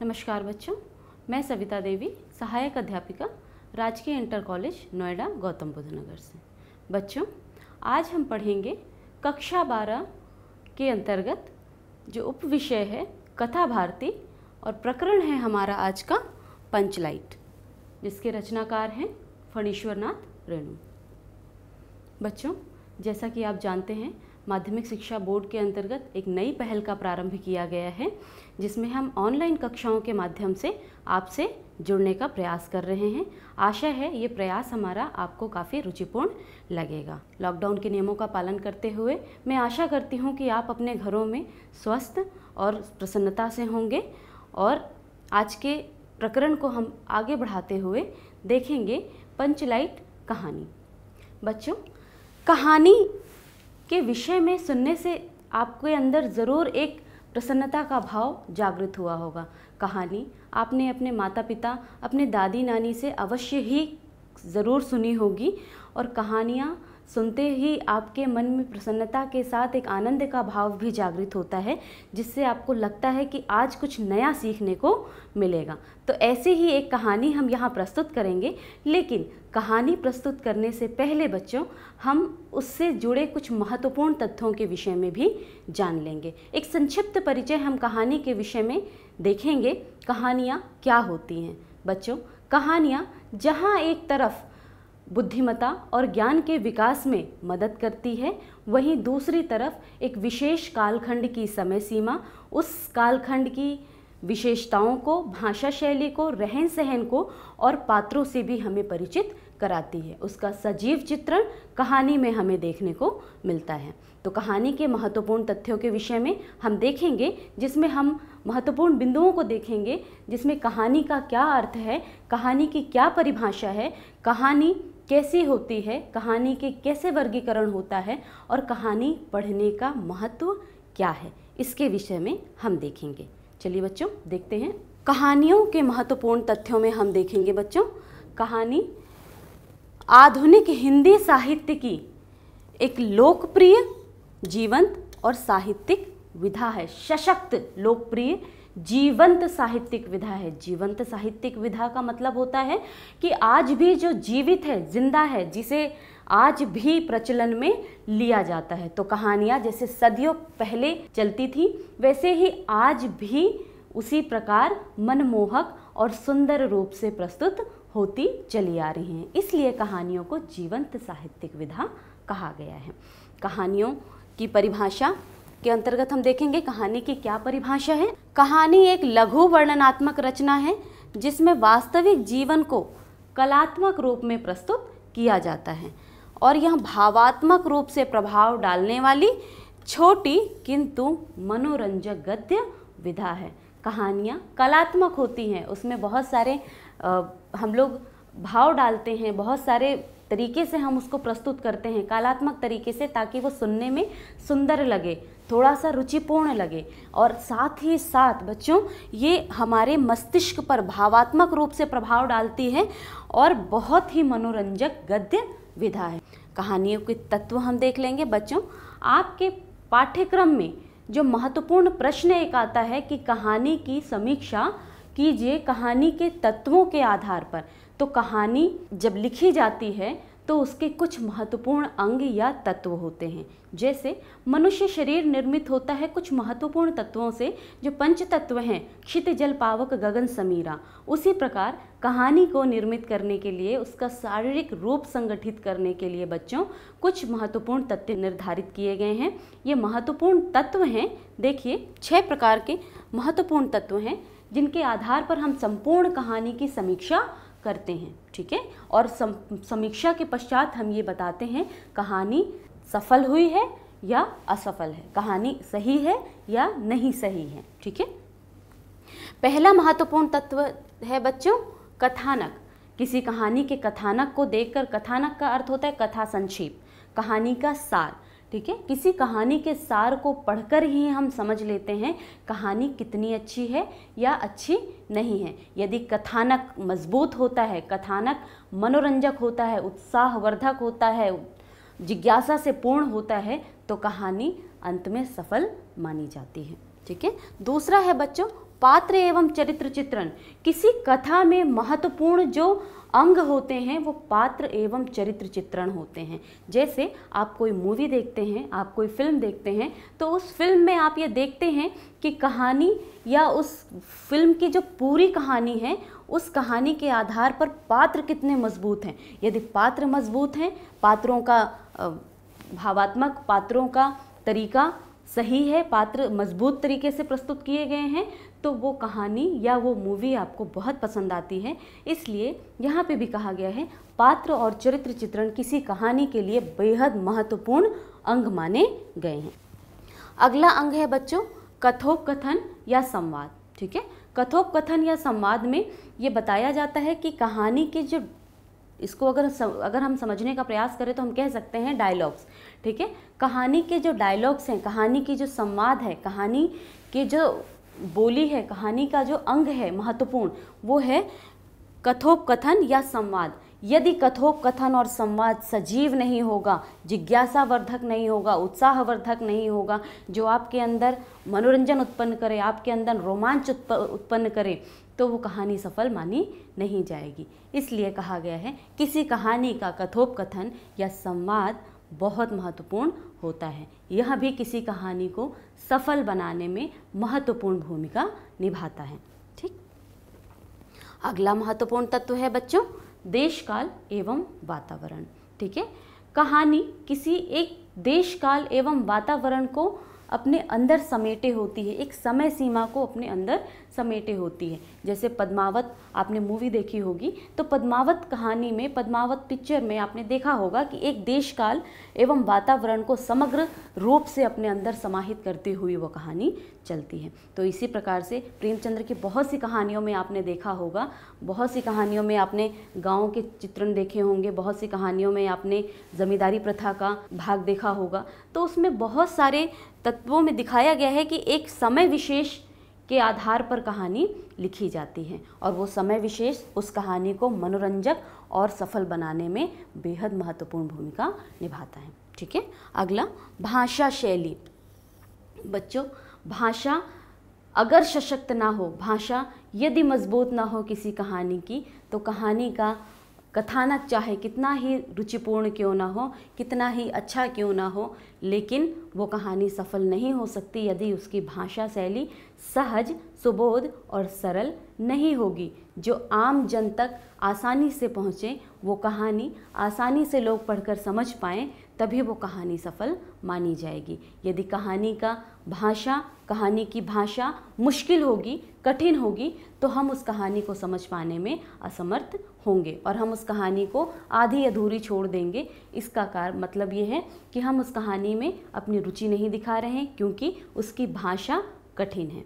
नमस्कार बच्चों मैं सविता देवी सहायक अध्यापिका राजकीय इंटर कॉलेज नोएडा गौतम बुद्ध नगर से बच्चों आज हम पढ़ेंगे कक्षा बारह के अंतर्गत जो उप विषय है कथा भारती और प्रकरण है हमारा आज का पंचलाइट जिसके रचनाकार हैं फणीश्वरनाथ रेणु बच्चों जैसा कि आप जानते हैं माध्यमिक शिक्षा बोर्ड के अंतर्गत एक नई पहल का प्रारंभ किया गया है जिसमें हम ऑनलाइन कक्षाओं के माध्यम से आपसे जुड़ने का प्रयास कर रहे हैं आशा है ये प्रयास हमारा आपको काफ़ी रुचिपूर्ण लगेगा लॉकडाउन के नियमों का पालन करते हुए मैं आशा करती हूँ कि आप अपने घरों में स्वस्थ और प्रसन्नता से होंगे और आज के प्रकरण को हम आगे बढ़ाते हुए देखेंगे पंचलाइट कहानी बच्चों कहानी के विषय में सुनने से आपके अंदर ज़रूर एक प्रसन्नता का भाव जागृत हुआ होगा कहानी आपने अपने माता पिता अपने दादी नानी से अवश्य ही ज़रूर सुनी होगी और कहानियाँ सुनते ही आपके मन में प्रसन्नता के साथ एक आनंद का भाव भी जागृत होता है जिससे आपको लगता है कि आज कुछ नया सीखने को मिलेगा तो ऐसे ही एक कहानी हम यहाँ प्रस्तुत करेंगे लेकिन कहानी प्रस्तुत करने से पहले बच्चों हम उससे जुड़े कुछ महत्वपूर्ण तथ्यों के विषय में भी जान लेंगे एक संक्षिप्त परिचय हम कहानी के विषय में देखेंगे कहानियाँ क्या होती हैं बच्चों कहानियाँ जहाँ एक तरफ बुद्धिमता और ज्ञान के विकास में मदद करती है वहीं दूसरी तरफ एक विशेष कालखंड की समय सीमा उस कालखंड की विशेषताओं को भाषा शैली को रहन सहन को और पात्रों से भी हमें परिचित कराती है उसका सजीव चित्रण कहानी में हमें देखने को मिलता है तो कहानी के महत्वपूर्ण तथ्यों के विषय में हम देखेंगे जिसमें हम महत्वपूर्ण बिंदुओं को देखेंगे जिसमें कहानी का क्या अर्थ है कहानी की क्या परिभाषा है कहानी कैसी होती है कहानी के कैसे वर्गीकरण होता है और कहानी पढ़ने का महत्व क्या है इसके विषय में हम देखेंगे चलिए बच्चों देखते हैं कहानियों के महत्वपूर्ण तथ्यों में हम देखेंगे बच्चों कहानी आधुनिक हिंदी साहित्य की एक लोकप्रिय जीवंत और साहित्यिक विधा है सशक्त लोकप्रिय जीवंत साहित्यिक विधा है जीवंत साहित्यिक विधा का मतलब होता है कि आज भी जो जीवित है जिंदा है जिसे आज भी प्रचलन में लिया जाता है तो कहानियाँ जैसे सदियों पहले चलती थी वैसे ही आज भी उसी प्रकार मनमोहक और सुंदर रूप से प्रस्तुत होती चली आ रही हैं इसलिए कहानियों को जीवंत साहित्यिक विधा कहा गया है कहानियों की परिभाषा के अंतर्गत हम देखेंगे कहानी की क्या परिभाषा है कहानी एक लघु वर्णनात्मक रचना है जिसमें वास्तविक जीवन को कलात्मक रूप में प्रस्तुत किया जाता है और यह भावात्मक रूप से प्रभाव डालने वाली छोटी किंतु मनोरंजक गद्य विधा है कहानियाँ कलात्मक होती हैं उसमें बहुत सारे आ, हम लोग भाव डालते हैं बहुत सारे तरीके से हम उसको प्रस्तुत करते हैं कलात्मक तरीके से ताकि वो सुनने में सुंदर लगे थोड़ा सा रुचिपूर्ण लगे और साथ ही साथ बच्चों ये हमारे मस्तिष्क पर भावात्मक रूप से प्रभाव डालती है और बहुत ही मनोरंजक गद्य विधा है कहानियों के तत्व हम देख लेंगे बच्चों आपके पाठ्यक्रम में जो महत्वपूर्ण प्रश्न एक आता है कि कहानी की समीक्षा कीजिए कहानी के तत्वों के आधार पर तो कहानी जब लिखी जाती है तो उसके कुछ महत्वपूर्ण अंग या तत्व होते हैं जैसे मनुष्य शरीर निर्मित होता है कुछ महत्वपूर्ण तत्वों से जो पंच तत्व हैं क्षित जल पावक गगन समीरा उसी प्रकार कहानी को निर्मित करने के लिए उसका शारीरिक रूप संगठित करने के लिए बच्चों कुछ महत्वपूर्ण तत्व निर्धारित किए गए हैं ये महत्वपूर्ण तत्व हैं देखिए छः प्रकार के महत्वपूर्ण तत्व हैं जिनके आधार पर हम संपूर्ण कहानी की समीक्षा करते हैं ठीक है और सम, समीक्षा के पश्चात हम ये बताते हैं कहानी सफल हुई है या असफल है कहानी सही है या नहीं सही है ठीक है पहला महत्वपूर्ण तत्व है बच्चों कथानक किसी कहानी के कथानक को देखकर कथानक का अर्थ होता है कथा संक्षेप कहानी का सार ठीक है किसी कहानी के सार को पढ़कर ही हम समझ लेते हैं कहानी कितनी अच्छी है या अच्छी नहीं है यदि कथानक मजबूत होता है कथानक मनोरंजक होता है उत्साहवर्धक होता है जिज्ञासा से पूर्ण होता है तो कहानी अंत में सफल मानी जाती है ठीक है दूसरा है बच्चों पात्र एवं चरित्र चित्रण किसी कथा में महत्वपूर्ण जो अंग होते हैं वो पात्र एवं चरित्र चित्रण होते हैं जैसे आप कोई मूवी देखते हैं आप कोई फिल्म देखते हैं तो उस फिल्म में आप ये देखते हैं कि कहानी या उस फिल्म की जो पूरी कहानी है उस कहानी के आधार पर पात्र कितने मजबूत हैं यदि पात्र मजबूत हैं पात्रों का भावात्मक पात्रों का तरीका सही है पात्र मजबूत तरीके से प्रस्तुत किए गए हैं तो वो कहानी या वो मूवी आपको बहुत पसंद आती है इसलिए यहाँ पे भी कहा गया है पात्र और चरित्र चित्रण किसी कहानी के लिए बेहद महत्वपूर्ण अंग माने गए हैं अगला अंग है बच्चों कथोपकथन या संवाद ठीक है कथोपकथन या संवाद में ये बताया जाता है कि कहानी के जो इसको अगर सम, अगर हम समझने का प्रयास करें तो हम कह सकते हैं डायलॉग्स ठीक है कहानी के जो डायलॉग्स हैं कहानी की जो संवाद है कहानी के जो बोली है कहानी का जो अंग है महत्वपूर्ण वो है कथोपकथन या संवाद यदि कथोपकथन और संवाद सजीव नहीं होगा जिज्ञासावर्धक नहीं होगा उत्साहवर्धक नहीं होगा जो आपके अंदर मनोरंजन उत्पन्न करे आपके अंदर रोमांच उत्पन्न करे तो वो कहानी सफल मानी नहीं जाएगी इसलिए कहा गया है किसी कहानी का कथोपकथन या संवाद बहुत महत्वपूर्ण होता है यह भी किसी कहानी को सफल बनाने में महत्वपूर्ण भूमिका निभाता है ठीक अगला महत्वपूर्ण तत्व है बच्चों देश काल एवं वातावरण ठीक है कहानी किसी एक देश काल एवं वातावरण को अपने अंदर समेटे होती है एक समय सीमा को अपने अंदर समेटे होती है जैसे पद्मावत आपने मूवी देखी होगी तो पद्मावत कहानी में पद्मावत पिक्चर में आपने देखा होगा कि एक देश काल एवं वातावरण को समग्र रूप से अपने अंदर समाहित करती हुई वो कहानी चलती है तो इसी प्रकार से प्रेमचंद्र की बहुत सी कहानियों में आपने देखा होगा बहुत सी कहानियों में आपने गाँव के चित्रण देखे होंगे बहुत सी कहानियों में आपने ज़मींदारी प्रथा का भाग देखा होगा तो उसमें बहुत सारे तत्वों में दिखाया गया है कि एक समय विशेष के आधार पर कहानी लिखी जाती है और वो समय विशेष उस कहानी को मनोरंजक और सफल बनाने में बेहद महत्वपूर्ण भूमिका निभाता है ठीक है अगला भाषा शैली बच्चों भाषा अगर सशक्त ना हो भाषा यदि मजबूत ना हो किसी कहानी की तो कहानी का कथानक चाहे कितना ही रुचिपूर्ण क्यों ना हो कितना ही अच्छा क्यों ना हो लेकिन वो कहानी सफल नहीं हो सकती यदि उसकी भाषा शैली सहज सुबोध और सरल नहीं होगी जो आम जन तक आसानी से पहुँचे वो कहानी आसानी से लोग पढ़कर समझ पाएँ तभी वो कहानी सफल मानी जाएगी यदि कहानी का भाषा कहानी की भाषा मुश्किल होगी कठिन होगी तो हम उस कहानी को समझ पाने में असमर्थ होंगे और हम उस कहानी को आधी अधूरी छोड़ देंगे इसका कार मतलब ये है कि हम उस कहानी में अपनी रुचि नहीं दिखा रहे हैं क्योंकि उसकी भाषा कठिन है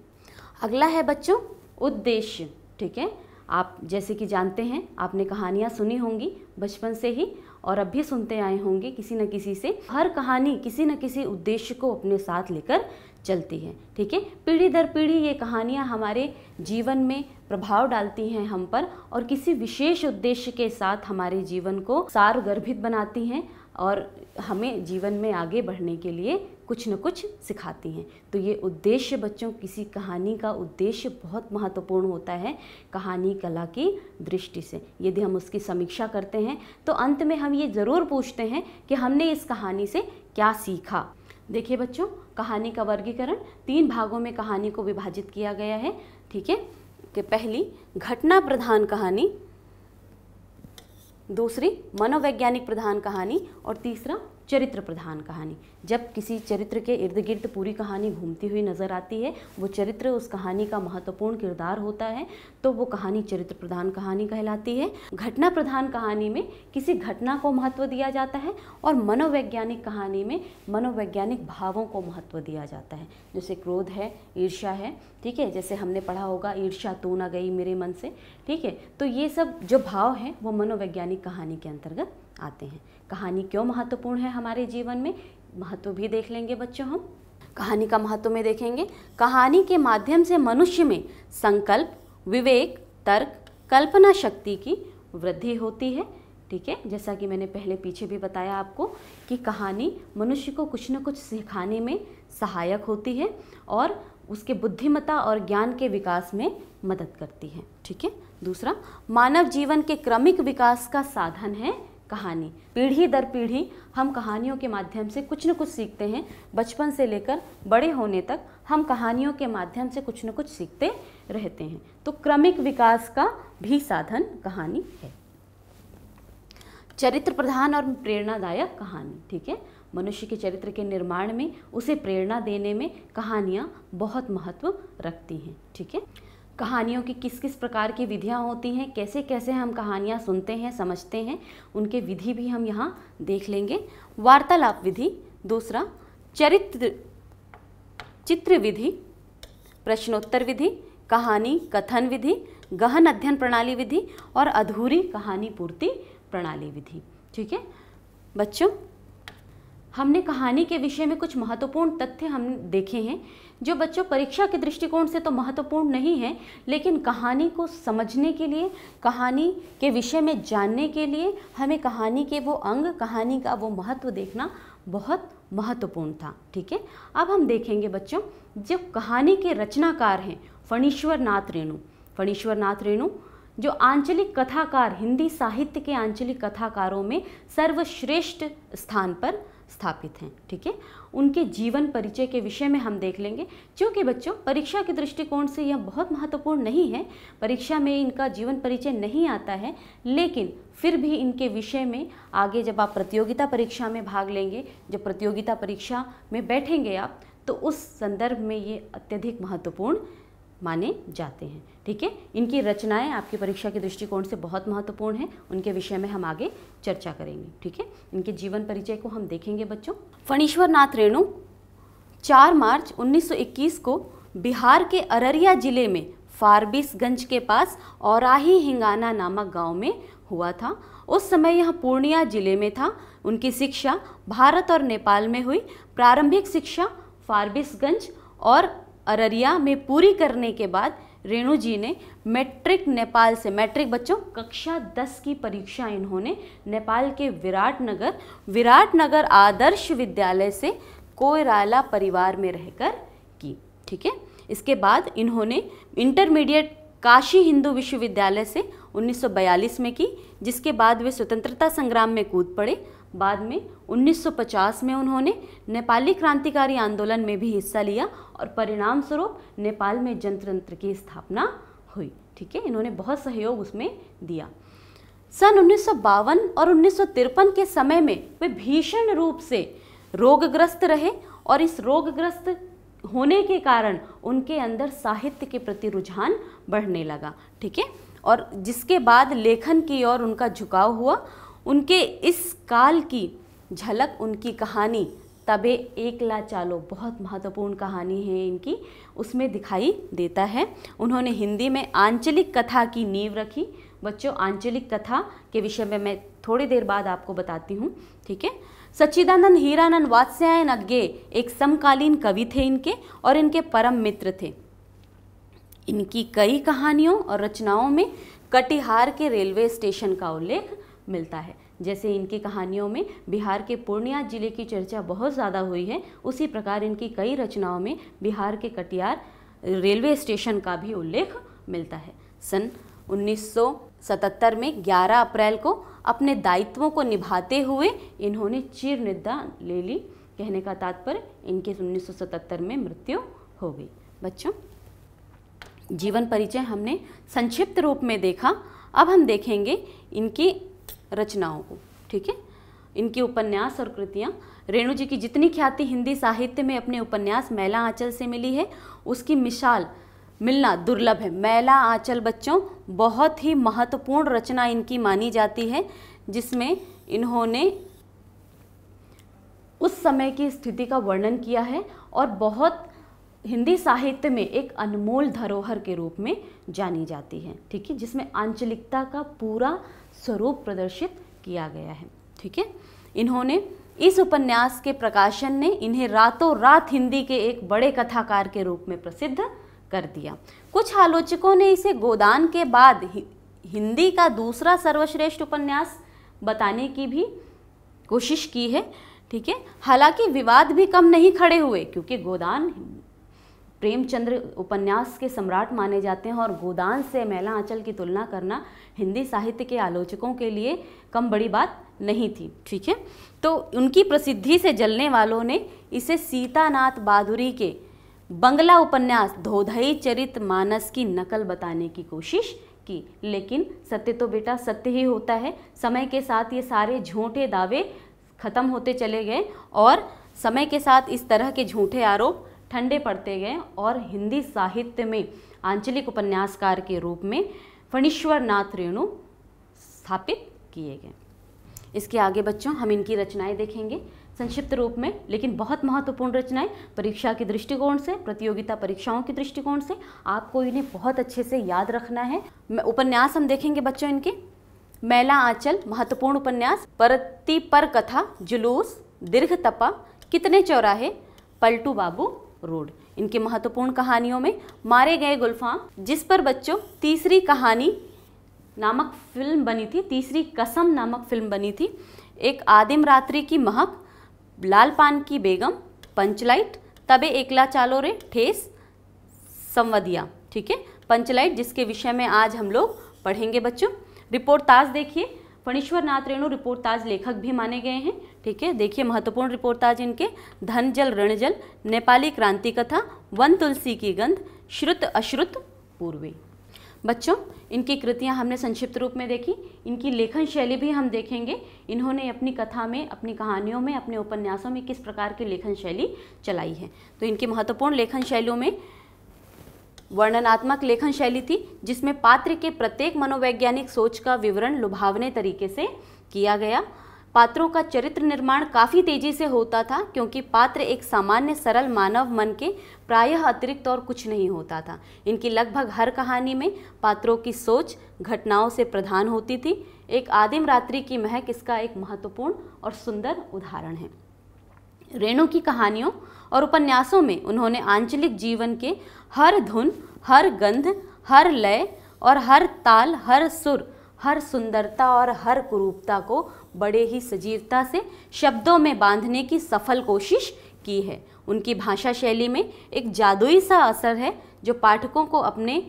अगला है बच्चों उद्देश्य ठीक है आप जैसे कि जानते हैं आपने कहानियाँ सुनी होंगी बचपन से ही और अब भी सुनते आए होंगे किसी न किसी से हर कहानी किसी न किसी उद्देश्य को अपने साथ लेकर चलती है ठीक है पीढ़ी दर पीढ़ी ये कहानियाँ हमारे जीवन में प्रभाव डालती हैं हम पर और किसी विशेष उद्देश्य के साथ हमारे जीवन को सारगर्भित बनाती हैं और हमें जीवन में आगे बढ़ने के लिए कुछ न कुछ सिखाती हैं तो ये उद्देश्य बच्चों किसी कहानी का उद्देश्य बहुत महत्वपूर्ण होता है कहानी कला की दृष्टि से यदि हम उसकी समीक्षा करते हैं तो अंत में हम ये ज़रूर पूछते हैं कि हमने इस कहानी से क्या सीखा देखिए बच्चों कहानी का वर्गीकरण तीन भागों में कहानी को विभाजित किया गया है ठीक है कि पहली घटना प्रधान कहानी दूसरी मनोवैज्ञानिक प्रधान कहानी और तीसरा चरित्र प्रधान कहानी जब किसी चरित्र के इर्द गिर्द पूरी कहानी घूमती हुई नज़र आती है वो चरित्र उस कहानी का महत्वपूर्ण किरदार होता है तो वो कहानी चरित्र प्रधान कहानी कहलाती है घटना प्रधान कहानी में किसी घटना को महत्व दिया जाता है और मनोवैज्ञानिक कहानी में मनोवैज्ञानिक भावों को महत्व दिया जाता है जैसे क्रोध है ईर्ष्या है ठीक है जैसे हमने पढ़ा होगा ईर्ष्या तो ना गई मेरे मन से ठीक है तो ये सब जो भाव हैं वो मनोवैज्ञानिक कहानी के अंतर्गत आते हैं कहानी क्यों महत्वपूर्ण है हमारे जीवन में महत्व भी देख लेंगे बच्चों हम कहानी का महत्व में देखेंगे कहानी के माध्यम से मनुष्य में संकल्प विवेक तर्क कल्पना शक्ति की वृद्धि होती है ठीक है जैसा कि मैंने पहले पीछे भी बताया आपको कि कहानी मनुष्य को कुछ न कुछ सिखाने में सहायक होती है और उसके बुद्धिमता और ज्ञान के विकास में मदद करती है ठीक है दूसरा मानव जीवन के क्रमिक विकास का साधन है कहानी पीढ़ी दर पीढ़ी हम कहानियों के माध्यम से कुछ न कुछ सीखते हैं बचपन से लेकर बड़े होने तक हम कहानियों के माध्यम से कुछ न कुछ सीखते रहते हैं तो क्रमिक विकास का भी साधन कहानी है चरित्र प्रधान और प्रेरणादायक कहानी ठीक है मनुष्य के चरित्र के निर्माण में उसे प्रेरणा देने में कहानियाँ बहुत महत्व रखती हैं ठीक है थीके? कहानियों की किस किस प्रकार की विधियाँ होती हैं कैसे कैसे हम कहानियाँ सुनते हैं समझते हैं उनके विधि भी हम यहाँ देख लेंगे वार्तालाप विधि दूसरा चरित्र चित्र विधि प्रश्नोत्तर विधि कहानी कथन विधि गहन अध्ययन प्रणाली विधि और अधूरी कहानी पूर्ति प्रणाली विधि ठीक है बच्चों हमने कहानी के विषय में कुछ महत्वपूर्ण तथ्य हम देखे हैं जो बच्चों परीक्षा के दृष्टिकोण से तो महत्वपूर्ण नहीं है लेकिन कहानी को समझने के लिए कहानी के विषय में जानने के लिए हमें कहानी के वो अंग कहानी का वो महत्व देखना बहुत महत्वपूर्ण था ठीक है अब हम देखेंगे बच्चों जो कहानी के रचनाकार हैं फणीश्वर नाथ रेणु फणीश्वर नाथ रेणु जो आंचलिक कथाकार हिंदी साहित्य के आंचलिक कथाकारों में सर्वश्रेष्ठ स्थान पर स्थापित हैं ठीक है उनके जीवन परिचय के विषय में हम देख लेंगे क्योंकि बच्चों परीक्षा के दृष्टिकोण से यह बहुत महत्वपूर्ण नहीं है परीक्षा में इनका जीवन परिचय नहीं आता है लेकिन फिर भी इनके विषय में आगे जब आप प्रतियोगिता परीक्षा में भाग लेंगे जब प्रतियोगिता परीक्षा में बैठेंगे आप तो उस संदर्भ में ये अत्यधिक महत्वपूर्ण माने जाते हैं ठीक है इनकी रचनाएं आपकी परीक्षा के दृष्टिकोण से बहुत महत्वपूर्ण हैं उनके विषय में हम आगे चर्चा करेंगे ठीक है इनके जीवन परिचय को हम देखेंगे बच्चों फणीश्वर नाथ रेणु चार मार्च 1921 को बिहार के अररिया जिले में फारबिसगंज के पास औराही हिंगाना नामक गांव में हुआ था उस समय यह पूर्णिया जिले में था उनकी शिक्षा भारत और नेपाल में हुई प्रारंभिक शिक्षा फारबिसगंज और अररिया में पूरी करने के बाद रेणु जी ने मैट्रिक नेपाल से मैट्रिक बच्चों कक्षा 10 की परीक्षा इन्होंने नेपाल के विराट नगर विराट नगर आदर्श विद्यालय से कोयराला परिवार में रहकर की ठीक है इसके बाद इन्होंने इंटरमीडिएट काशी हिंदू विश्वविद्यालय से 1942 में की जिसके बाद वे स्वतंत्रता संग्राम में कूद पड़े बाद में 1950 में उन्होंने नेपाली क्रांतिकारी आंदोलन में भी हिस्सा लिया और परिणाम स्वरूप नेपाल में जनतंत्र की स्थापना हुई ठीक है इन्होंने बहुत सहयोग उसमें दिया सन उन्नीस और उन्नीस के समय में वे भीषण रूप से रोगग्रस्त रहे और इस रोगग्रस्त होने के कारण उनके अंदर साहित्य के प्रति रुझान बढ़ने लगा ठीक है और जिसके बाद लेखन की ओर उनका झुकाव हुआ उनके इस काल की झलक उनकी कहानी तबे ला चालो बहुत महत्वपूर्ण कहानी है इनकी उसमें दिखाई देता है उन्होंने हिंदी में आंचलिक कथा की नींव रखी बच्चों आंचलिक कथा के विषय में मैं थोड़ी देर बाद आपको बताती हूँ ठीक है सच्चिदानंद हीरानंद वात्स्यायन अज्ञे एक समकालीन कवि थे इनके और इनके परम मित्र थे इनकी कई कहानियों और रचनाओं में कटिहार के रेलवे स्टेशन का उल्लेख मिलता है जैसे इनकी कहानियों में बिहार के पूर्णिया जिले की चर्चा बहुत ज़्यादा हुई है उसी प्रकार इनकी कई रचनाओं में बिहार के कटियार रेलवे स्टेशन का भी उल्लेख मिलता है सन 1977 में 11 अप्रैल को अपने दायित्वों को निभाते हुए इन्होंने चीर निद्रा ले ली कहने का तात्पर्य इनके 1977 में मृत्यु हो गई बच्चों जीवन परिचय हमने संक्षिप्त रूप में देखा अब हम देखेंगे इनकी रचनाओं को ठीक है इनकी उपन्यास और कृतियाँ रेणु जी की जितनी ख्याति हिंदी साहित्य में अपने उपन्यास मैला आंचल से मिली है उसकी मिसाल मिलना दुर्लभ है मैला आंचल बच्चों बहुत ही महत्वपूर्ण रचना इनकी मानी जाती है जिसमें इन्होंने उस समय की स्थिति का वर्णन किया है और बहुत हिंदी साहित्य में एक अनमोल धरोहर के रूप में जानी जाती है ठीक है जिसमें आंचलिकता का पूरा स्वरूप प्रदर्शित किया गया है ठीक है इन्होंने इस उपन्यास के प्रकाशन ने इन्हें रातों रात हिंदी के एक बड़े कथाकार के रूप में प्रसिद्ध कर दिया कुछ आलोचकों ने इसे गोदान के बाद हिंदी का दूसरा सर्वश्रेष्ठ उपन्यास बताने की भी कोशिश की है ठीक है हालांकि विवाद भी कम नहीं खड़े हुए क्योंकि गोदान प्रेमचंद्र उपन्यास के सम्राट माने जाते हैं और गोदान से मैला आंचल की तुलना करना हिंदी साहित्य के आलोचकों के लिए कम बड़ी बात नहीं थी ठीक है तो उनकी प्रसिद्धि से जलने वालों ने इसे सीतानाथ बहादुरी के बंगला उपन्यास धोधई चरित मानस की नकल बताने की कोशिश की लेकिन सत्य तो बेटा सत्य ही होता है समय के साथ ये सारे झूठे दावे खत्म होते चले गए और समय के साथ इस तरह के झूठे आरोप ठंडे पड़ते गए और हिंदी साहित्य में आंचलिक उपन्यासकार के रूप में फणीश्वर नाथ रेणु स्थापित किए गए इसके आगे बच्चों हम इनकी रचनाएं देखेंगे संक्षिप्त रूप में लेकिन बहुत महत्वपूर्ण रचनाएं परीक्षा के दृष्टिकोण से प्रतियोगिता परीक्षाओं के दृष्टिकोण से आपको इन्हें बहुत अच्छे से याद रखना है उपन्यास हम देखेंगे बच्चों इनके मैला आंचल महत्वपूर्ण उपन्यास परती पर कथा जुलूस दीर्घ तपा कितने चौराहे पलटू बाबू रोड इनके महत्वपूर्ण कहानियों में मारे गए गुलफाम जिस पर बच्चों तीसरी कहानी नामक फिल्म बनी थी तीसरी कसम नामक फिल्म बनी थी एक आदिम रात्रि की महक लाल पान की बेगम पंचलाइट तबे एकला चालो रे ठेस संवदिया ठीक है पंचलाइट जिसके विषय में आज हम लोग पढ़ेंगे बच्चों रिपोर्ट ताज देखिए फणीश्वर नाथ रेणु ताज लेखक भी माने गए हैं ठीक है देखिए महत्वपूर्ण ताज इनके धन जल जल नेपाली क्रांति कथा वन तुलसी की गंध श्रुत अश्रुत पूर्वी बच्चों इनकी कृतियां हमने संक्षिप्त रूप में देखी इनकी लेखन शैली भी हम देखेंगे इन्होंने अपनी कथा में अपनी कहानियों में अपने उपन्यासों में किस प्रकार की लेखन शैली चलाई है तो इनकी महत्वपूर्ण लेखन शैलियों में वर्णनात्मक लेखन शैली थी जिसमें पात्र के प्रत्येक मनोवैज्ञानिक सोच का विवरण लुभावने तरीके से किया गया पात्रों का चरित्र निर्माण काफ़ी तेजी से होता था क्योंकि पात्र एक सामान्य सरल मानव मन के प्रायः अतिरिक्त और कुछ नहीं होता था इनकी लगभग हर कहानी में पात्रों की सोच घटनाओं से प्रधान होती थी एक आदिम रात्रि की महक इसका एक महत्वपूर्ण और सुंदर उदाहरण है रेणु की कहानियों और उपन्यासों में उन्होंने आंचलिक जीवन के हर धुन हर गंध हर लय और हर ताल हर सुर हर सुंदरता और हर कुरूपता को बड़े ही सजीवता से शब्दों में बांधने की सफल कोशिश की है उनकी भाषा शैली में एक जादुई सा असर है जो पाठकों को अपने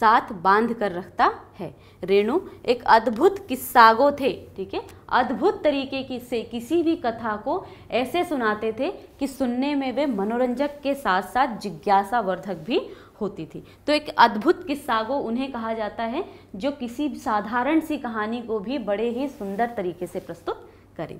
साथ बांध कर रखता है रेणु एक अद्भुत किस्सागो थे ठीक है अद्भुत तरीके की से किसी भी कथा को ऐसे सुनाते थे कि सुनने में वे मनोरंजक के साथ साथ जिज्ञासा वर्धक भी होती थी तो एक अद्भुत किस्सागो उन्हें कहा जाता है जो किसी साधारण सी कहानी को भी बड़े ही सुंदर तरीके से प्रस्तुत करें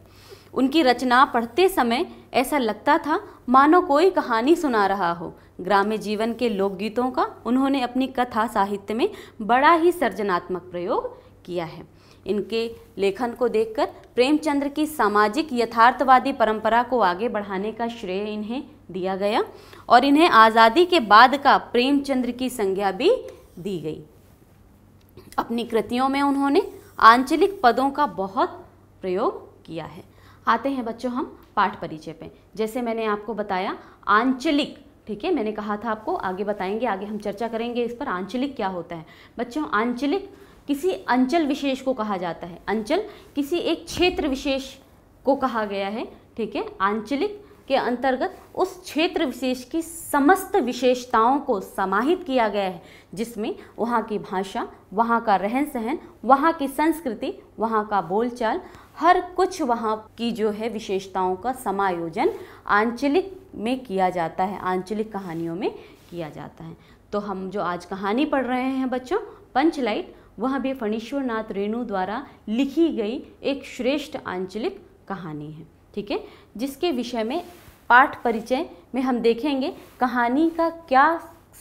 उनकी रचना पढ़ते समय ऐसा लगता था मानो कोई कहानी सुना रहा हो ग्राम्य जीवन के लोकगीतों का उन्होंने अपनी कथा साहित्य में बड़ा ही सृजनात्मक प्रयोग किया है इनके लेखन को देखकर प्रेमचंद्र की सामाजिक यथार्थवादी परंपरा को आगे बढ़ाने का श्रेय इन्हें दिया गया और इन्हें आज़ादी के बाद का प्रेमचंद्र की संज्ञा भी दी गई अपनी कृतियों में उन्होंने आंचलिक पदों का बहुत प्रयोग किया है आते हैं बच्चों हम पाठ परिचय पे जैसे मैंने आपको बताया आंचलिक ठीक है मैंने कहा था आपको आगे बताएंगे आगे हम चर्चा करेंगे इस पर आंचलिक क्या होता है बच्चों आंचलिक किसी अंचल विशेष को कहा जाता है अंचल किसी एक क्षेत्र विशेष को कहा गया है ठीक है आंचलिक के अंतर्गत उस क्षेत्र विशेष की समस्त विशेषताओं को समाहित किया गया है जिसमें वहाँ की भाषा वहाँ का रहन सहन वहाँ की संस्कृति वहाँ का बोलचाल हर कुछ वहाँ की जो है विशेषताओं का समायोजन आंचलिक में किया जाता है आंचलिक कहानियों में किया जाता है तो हम जो आज कहानी पढ़ रहे हैं बच्चों पंचलाइट वह भी फणीश्वरनाथ रेणु द्वारा लिखी गई एक श्रेष्ठ आंचलिक कहानी है ठीक है जिसके विषय में पाठ परिचय में हम देखेंगे कहानी का क्या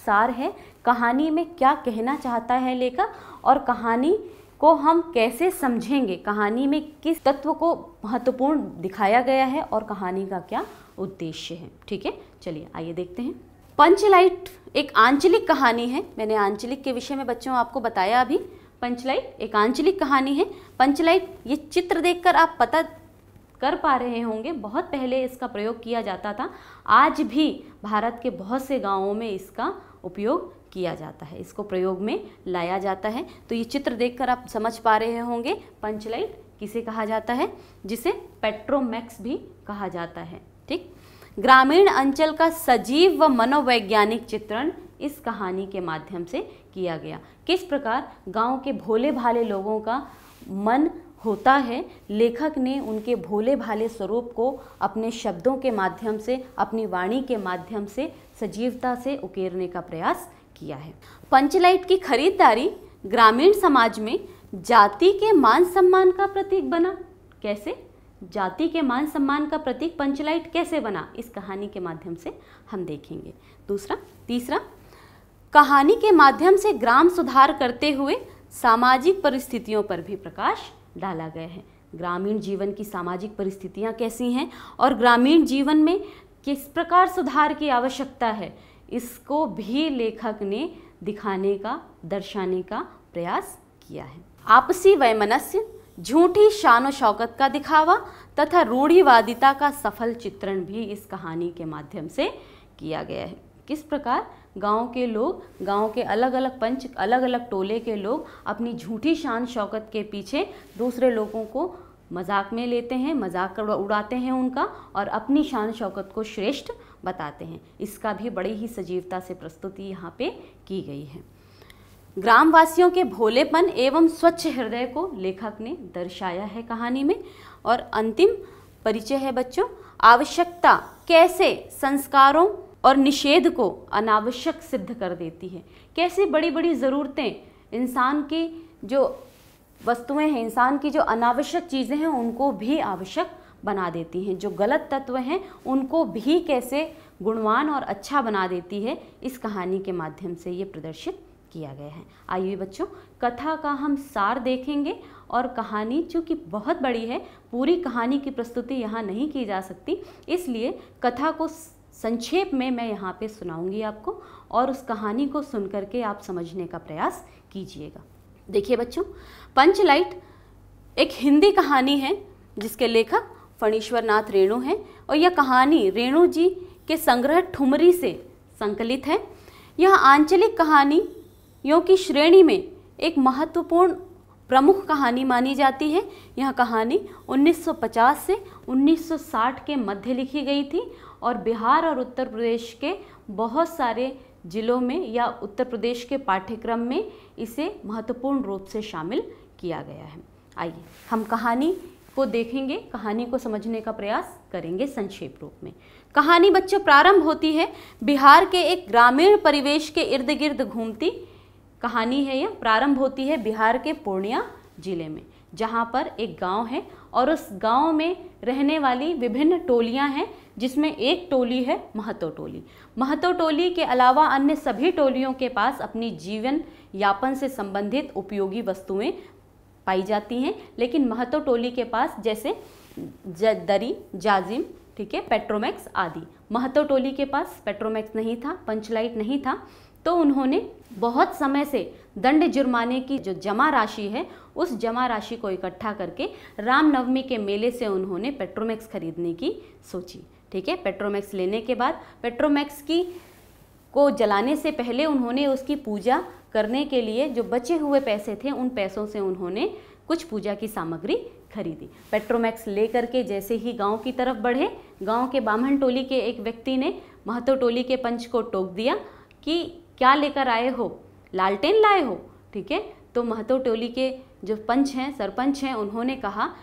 सार है कहानी में क्या कहना चाहता है लेखक और कहानी को हम कैसे समझेंगे कहानी में किस तत्व को महत्वपूर्ण दिखाया गया है और कहानी का क्या उद्देश्य है ठीक है चलिए आइए देखते हैं पंचलाइट एक आंचलिक कहानी है मैंने आंचलिक के विषय में बच्चों आपको बताया अभी पंचलाइट एक आंचलिक कहानी है पंचलाइट ये चित्र देखकर आप पता कर पा रहे होंगे बहुत पहले इसका प्रयोग किया जाता था आज भी भारत के बहुत से गांवों में इसका उपयोग किया जाता है इसको प्रयोग में लाया जाता है तो ये चित्र देखकर आप समझ पा रहे होंगे पंचलाइट किसे कहा जाता है जिसे पेट्रोमैक्स भी कहा जाता है ठीक ग्रामीण अंचल का सजीव व मनोवैज्ञानिक चित्रण इस कहानी के माध्यम से किया गया किस प्रकार गांव के भोले भाले लोगों का मन होता है लेखक ने उनके भोले भाले स्वरूप को अपने शब्दों के माध्यम से अपनी वाणी के माध्यम से सजीवता से उकेरने का प्रयास किया है पंचलाइट की खरीददारी ग्रामीण समाज में जाति के मान सम्मान का प्रतीक बना कैसे जाति के मान सम्मान का प्रतीक पंचलाइट कैसे बना इस कहानी के माध्यम से हम देखेंगे दूसरा तीसरा कहानी के माध्यम से ग्राम सुधार करते हुए सामाजिक परिस्थितियों पर भी प्रकाश डाला गया है ग्रामीण जीवन की सामाजिक परिस्थितियाँ कैसी हैं और ग्रामीण जीवन में किस प्रकार सुधार की आवश्यकता है इसको भी लेखक ने दिखाने का दर्शाने का प्रयास किया है आपसी वैमनस्य झूठी शान शौकत का दिखावा तथा रूढ़िवादिता का सफल चित्रण भी इस कहानी के माध्यम से किया गया है किस प्रकार गांव के लोग गांव के अलग अलग पंच अलग अलग टोले के लोग अपनी झूठी शान शौकत के पीछे दूसरे लोगों को मजाक में लेते हैं मजाक उड़ाते हैं उनका और अपनी शान शौकत को श्रेष्ठ बताते हैं इसका भी बड़ी ही सजीवता से प्रस्तुति यहाँ पे की गई है ग्रामवासियों के भोलेपन एवं स्वच्छ हृदय को लेखक ने दर्शाया है कहानी में और अंतिम परिचय है बच्चों आवश्यकता कैसे संस्कारों और निषेध को अनावश्यक सिद्ध कर देती है कैसी बड़ी बड़ी ज़रूरतें इंसान की जो वस्तुएं हैं इंसान की जो अनावश्यक चीज़ें हैं उनको भी आवश्यक बना देती हैं जो गलत तत्व हैं उनको भी कैसे गुणवान और अच्छा बना देती है इस कहानी के माध्यम से ये प्रदर्शित किया गया है आइए बच्चों कथा का हम सार देखेंगे और कहानी चूँकि बहुत बड़ी है पूरी कहानी की प्रस्तुति यहाँ नहीं की जा सकती इसलिए कथा को संक्षेप में मैं यहाँ पे सुनाऊंगी आपको और उस कहानी को सुन करके आप समझने का प्रयास कीजिएगा देखिए बच्चों पंचलाइट एक हिंदी कहानी है जिसके लेखक फणीश्वर नाथ रेणु हैं और यह कहानी रेणु जी के संग्रह ठुमरी से संकलित है यह आंचलिक कहानियों की श्रेणी में एक महत्वपूर्ण प्रमुख कहानी मानी जाती है यह कहानी 1950 से 1960 के मध्य लिखी गई थी और बिहार और उत्तर प्रदेश के बहुत सारे ज़िलों में या उत्तर प्रदेश के पाठ्यक्रम में इसे महत्वपूर्ण रूप से शामिल किया गया है आइए हम कहानी को देखेंगे कहानी को समझने का प्रयास करेंगे संक्षेप रूप में कहानी बच्चों प्रारंभ होती है बिहार के एक ग्रामीण परिवेश के इर्द गिर्द घूमती कहानी है यह प्रारंभ होती है बिहार के पूर्णिया जिले में जहाँ पर एक गांव है और उस गांव में रहने वाली विभिन्न टोलियां हैं जिसमें एक टोली है महतो टोली महतो टोली के अलावा अन्य सभी टोलियों के पास अपनी जीवन यापन से संबंधित उपयोगी वस्तुएं पाई जाती हैं लेकिन महतो टोली के पास जैसे दरी जाजिम ठीक है पेट्रोमैक्स आदि महतो टोली के पास पेट्रोमैक्स नहीं था पंचलाइट नहीं था तो उन्होंने बहुत समय से दंड जुर्माने की जो जमा राशि है उस जमा राशि को इकट्ठा करके रामनवमी के मेले से उन्होंने पेट्रोमैक्स खरीदने की सोची ठीक है पेट्रोमैक्स लेने के बाद पेट्रोमैक्स की को जलाने से पहले उन्होंने उसकी पूजा करने के लिए जो बचे हुए पैसे थे उन पैसों से उन्होंने कुछ पूजा की सामग्री खरीदी पेट्रोमैक्स लेकर के जैसे ही गांव की तरफ बढ़े गांव के बामन टोली के एक व्यक्ति ने महतो टोली के पंच को टोक दिया कि क्या लेकर आए हो लालटेन लाए हो ठीक है तो महतो टोली के जो पंच हैं सरपंच हैं उन्होंने कहा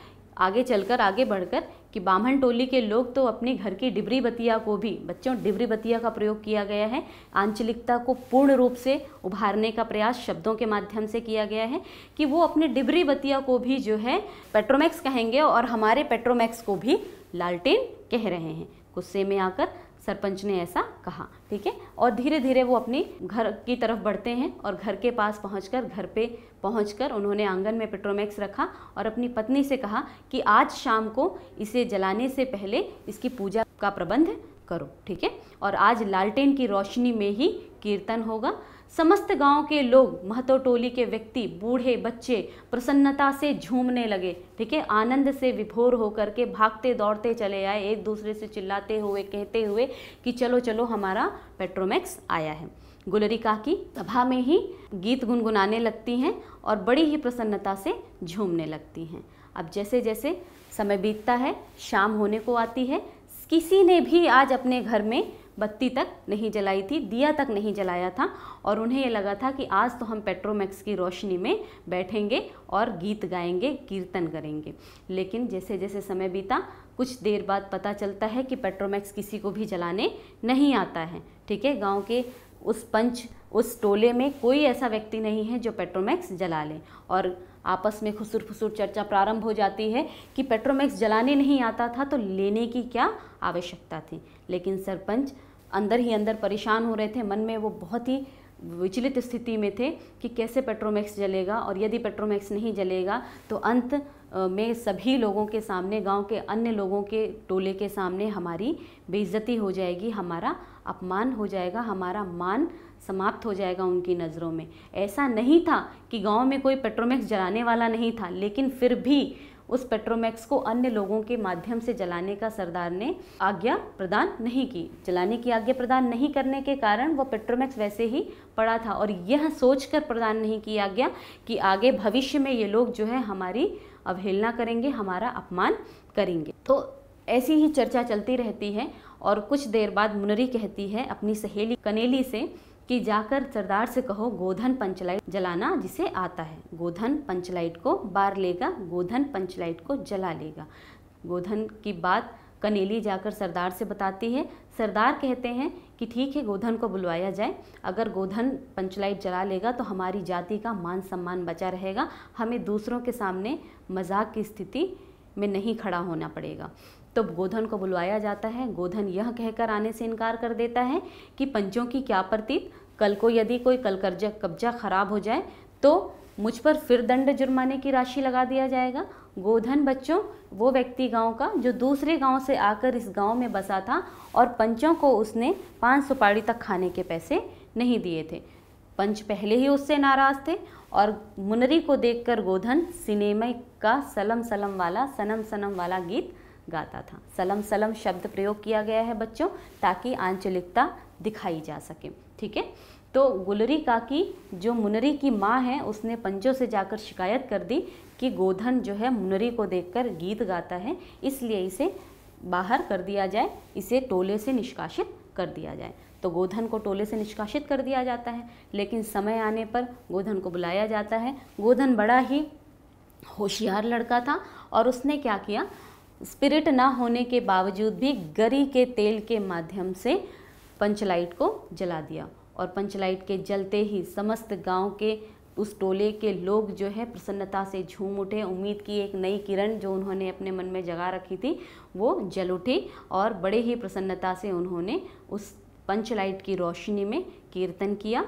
आगे चलकर आगे बढ़कर कि बामन टोली के लोग तो अपने घर की डिबरी बतिया को भी बच्चों डिबरी बतिया का प्रयोग किया गया है आंचलिकता को पूर्ण रूप से उभारने का प्रयास शब्दों के माध्यम से किया गया है कि वो अपने डिबरी बतिया को भी जो है पेट्रोमैक्स कहेंगे और हमारे पेट्रोमैक्स को भी लालटेन कह रहे हैं गुस्से में आकर सरपंच ने ऐसा कहा ठीक है और धीरे धीरे वो अपनी घर की तरफ बढ़ते हैं और घर के पास पहुँच घर पे पहुँच उन्होंने आंगन में पेट्रोमैक्स रखा और अपनी पत्नी से कहा कि आज शाम को इसे जलाने से पहले इसकी पूजा का प्रबंध करो ठीक है और आज लालटेन की रोशनी में ही कीर्तन होगा समस्त गांव के लोग महतो टोली के व्यक्ति बूढ़े बच्चे प्रसन्नता से झूमने लगे ठीक है आनंद से विभोर होकर के भागते दौड़ते चले आए एक दूसरे से चिल्लाते हुए कहते हुए कि चलो चलो हमारा पेट्रोमैक्स आया है गुलरी काकी सभा में ही गीत गुनगुनाने लगती हैं और बड़ी ही प्रसन्नता से झूमने लगती हैं अब जैसे जैसे समय बीतता है शाम होने को आती है किसी ने भी आज अपने घर में बत्ती तक नहीं जलाई थी दिया तक नहीं जलाया था और उन्हें ये लगा था कि आज तो हम पेट्रोमैक्स की रोशनी में बैठेंगे और गीत गाएंगे कीर्तन करेंगे लेकिन जैसे जैसे समय बीता कुछ देर बाद पता चलता है कि पेट्रोमैक्स किसी को भी जलाने नहीं आता है ठीक है गाँव के उस पंच उस टोले में कोई ऐसा व्यक्ति नहीं है जो पेट्रोमैक्स जला ले और आपस में खुसुर फुसुर चर्चा प्रारंभ हो जाती है कि पेट्रोमैक्स जलाने नहीं आता था तो लेने की क्या आवश्यकता थी लेकिन सरपंच अंदर ही अंदर परेशान हो रहे थे मन में वो बहुत ही विचलित स्थिति में थे कि कैसे पेट्रोमैक्स जलेगा और यदि पेट्रोमैक्स नहीं जलेगा तो अंत में सभी लोगों के सामने गांव के अन्य लोगों के टोले के सामने हमारी बेइज्जती हो जाएगी हमारा अपमान हो जाएगा हमारा मान समाप्त हो जाएगा उनकी नज़रों में ऐसा नहीं था कि गांव में कोई पेट्रोमैक्स जलाने वाला नहीं था लेकिन फिर भी उस पेट्रोमैक्स को अन्य लोगों के माध्यम से जलाने का सरदार ने आज्ञा प्रदान नहीं की जलाने की आज्ञा प्रदान नहीं करने के कारण वो पेट्रोमैक्स वैसे ही पड़ा था और यह सोचकर प्रदान नहीं की आज्ञा कि आगे भविष्य में ये लोग जो है हमारी अवहेलना करेंगे हमारा अपमान करेंगे तो ऐसी ही चर्चा चलती रहती है और कुछ देर बाद मुनरी कहती है अपनी सहेली कनेली से कि जाकर सरदार से कहो गोधन पंचलाइट जलाना जिसे आता है गोधन पंचलाइट को बार लेगा गोधन पंचलाइट को जला लेगा गोधन की बात कनेली जाकर सरदार से बताती है सरदार कहते हैं कि ठीक है गोधन को बुलवाया जाए अगर गोधन पंचलाइट जला लेगा तो हमारी जाति का मान सम्मान बचा रहेगा हमें दूसरों के सामने मजाक की स्थिति में नहीं खड़ा होना पड़ेगा तो गोधन को बुलवाया जाता है गोधन यह कहकर आने से इनकार कर देता है कि पंचों की क्या प्रतीत कल को यदि कोई कल कर्जा कब्जा खराब हो जाए तो मुझ पर फिर दंड जुर्माने की राशि लगा दिया जाएगा गोधन बच्चों वो व्यक्ति गांव का जो दूसरे गांव से आकर इस गांव में बसा था और पंचों को उसने पाँच सुपाड़ी तक खाने के पैसे नहीं दिए थे पंच पहले ही उससे नाराज़ थे और मुनरी को देखकर गोधन सिनेमा का सलम सलम वाला सनम सनम वाला गीत गाता था सलम सलम शब्द प्रयोग किया गया है बच्चों ताकि आंचलिकता दिखाई जा सके ठीक है तो गुलरी काकी जो मुनरी की माँ है उसने पंजों से जाकर शिकायत कर दी कि गोधन जो है मुनरी को देखकर गीत गाता है इसलिए इसे बाहर कर दिया जाए इसे टोले से निष्कासित कर दिया जाए तो गोधन को टोले से निष्कासित कर दिया जाता है लेकिन समय आने पर गोधन को बुलाया जाता है गोधन बड़ा ही होशियार लड़का था और उसने क्या किया स्पिरिट ना होने के बावजूद भी गरी के तेल के माध्यम से पंचलाइट को जला दिया और पंचलाइट के जलते ही समस्त गांव के उस टोले के लोग जो है प्रसन्नता से झूम उठे उम्मीद की एक नई किरण जो उन्होंने अपने मन में जगा रखी थी वो जल उठी और बड़े ही प्रसन्नता से उन्होंने उस पंचलाइट की रोशनी में कीर्तन किया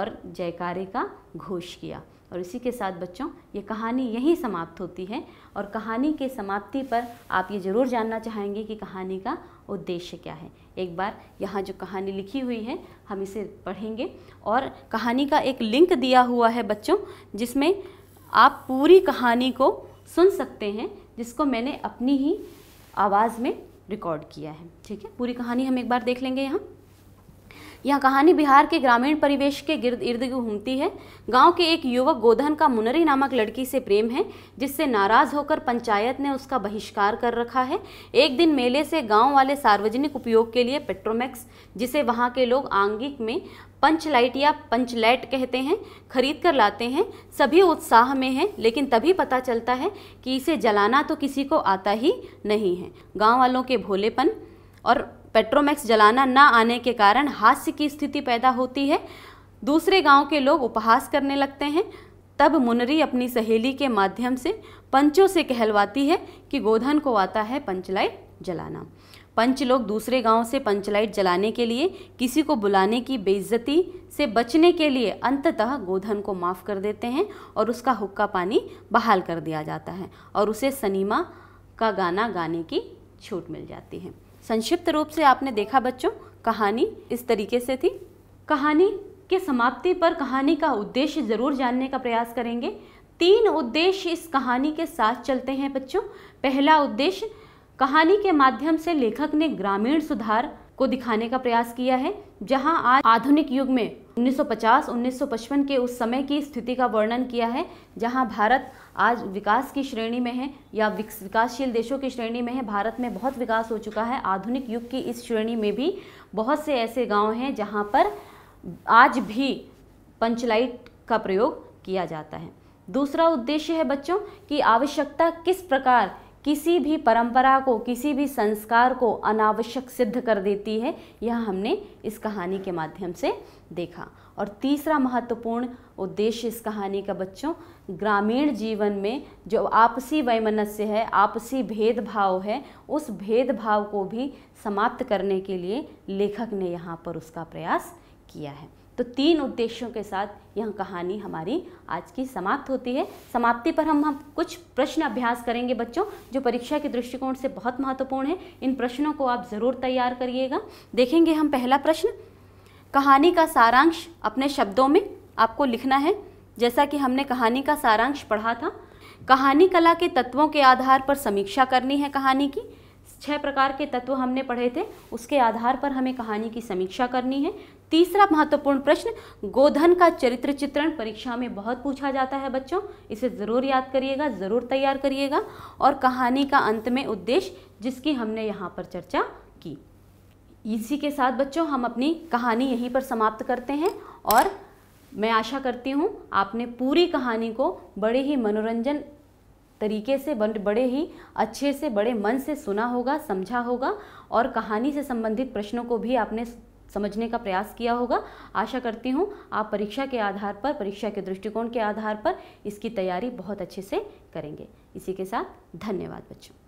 और जयकारे का घोष किया और इसी के साथ बच्चों ये कहानी यहीं समाप्त होती है और कहानी के समाप्ति पर आप ये ज़रूर जानना चाहेंगे कि कहानी का उद्देश्य क्या है एक बार यहाँ जो कहानी लिखी हुई है हम इसे पढ़ेंगे और कहानी का एक लिंक दिया हुआ है बच्चों जिसमें आप पूरी कहानी को सुन सकते हैं जिसको मैंने अपनी ही आवाज़ में रिकॉर्ड किया है ठीक है पूरी कहानी हम एक बार देख लेंगे यहाँ यह कहानी बिहार के ग्रामीण परिवेश के गिर्द इर्द घूमती है गांव के एक युवक गोधन का मुनरी नामक लड़की से प्रेम है जिससे नाराज होकर पंचायत ने उसका बहिष्कार कर रखा है एक दिन मेले से गांव वाले सार्वजनिक उपयोग के लिए पेट्रोमैक्स जिसे वहां के लोग आंगिक में पंचलाइट या लाइट कहते हैं खरीद कर लाते हैं सभी उत्साह में हैं लेकिन तभी पता चलता है कि इसे जलाना तो किसी को आता ही नहीं है गाँव वालों के भोलेपन और पेट्रोमैक्स जलाना न आने के कारण हास्य की स्थिति पैदा होती है दूसरे गांव के लोग उपहास करने लगते हैं तब मुनरी अपनी सहेली के माध्यम से पंचों से कहलवाती है कि गोधन को आता है पंचलाइट जलाना पंच लोग दूसरे गांव से पंचलाइट जलाने के लिए किसी को बुलाने की बेइज्जती से बचने के लिए अंततः गोधन को माफ़ कर देते हैं और उसका हुक्का पानी बहाल कर दिया जाता है और उसे सनीमा का गाना गाने की छूट मिल जाती है संक्षिप्त रूप से आपने देखा बच्चों कहानी इस तरीके से थी कहानी के समाप्ति पर कहानी का उद्देश्य ज़रूर जानने का प्रयास करेंगे तीन उद्देश्य इस कहानी के साथ चलते हैं बच्चों पहला उद्देश्य कहानी के माध्यम से लेखक ने ग्रामीण सुधार को दिखाने का प्रयास किया है जहां आज आधुनिक युग में 1950-1955 के उस समय की स्थिति का वर्णन किया है जहां भारत आज विकास की श्रेणी में है या विकासशील देशों की श्रेणी में है भारत में बहुत विकास हो चुका है आधुनिक युग की इस श्रेणी में भी बहुत से ऐसे गाँव हैं जहाँ पर आज भी पंचलाइट का प्रयोग किया जाता है दूसरा उद्देश्य है बच्चों की आवश्यकता किस प्रकार किसी भी परंपरा को किसी भी संस्कार को अनावश्यक सिद्ध कर देती है यह हमने इस कहानी के माध्यम से देखा और तीसरा महत्वपूर्ण उद्देश्य इस कहानी का बच्चों ग्रामीण जीवन में जो आपसी वैमनस्य है आपसी भेदभाव है उस भेदभाव को भी समाप्त करने के लिए लेखक ने यहाँ पर उसका प्रयास किया है तो तीन उद्देश्यों के साथ यह कहानी हमारी आज की समाप्त होती है समाप्ति पर हम हम कुछ प्रश्न अभ्यास करेंगे बच्चों जो परीक्षा के दृष्टिकोण से बहुत महत्वपूर्ण है इन प्रश्नों को आप ज़रूर तैयार करिएगा देखेंगे हम पहला प्रश्न कहानी का सारांश अपने शब्दों में आपको लिखना है जैसा कि हमने कहानी का सारांश पढ़ा था कहानी कला के तत्वों के आधार पर समीक्षा करनी है कहानी की छह प्रकार के तत्व हमने पढ़े थे उसके आधार पर हमें कहानी की समीक्षा करनी है तीसरा महत्वपूर्ण प्रश्न गोधन का चरित्र चित्रण परीक्षा में बहुत पूछा जाता है बच्चों इसे ज़रूर याद करिएगा ज़रूर तैयार करिएगा और कहानी का अंत में उद्देश्य जिसकी हमने यहाँ पर चर्चा की इसी के साथ बच्चों हम अपनी कहानी यहीं पर समाप्त करते हैं और मैं आशा करती हूँ आपने पूरी कहानी को बड़े ही मनोरंजन तरीके से बड़े ही अच्छे से बड़े मन से सुना होगा समझा होगा और कहानी से संबंधित प्रश्नों को भी आपने समझने का प्रयास किया होगा आशा करती हूँ आप परीक्षा के आधार पर परीक्षा के दृष्टिकोण के आधार पर इसकी तैयारी बहुत अच्छे से करेंगे इसी के साथ धन्यवाद बच्चों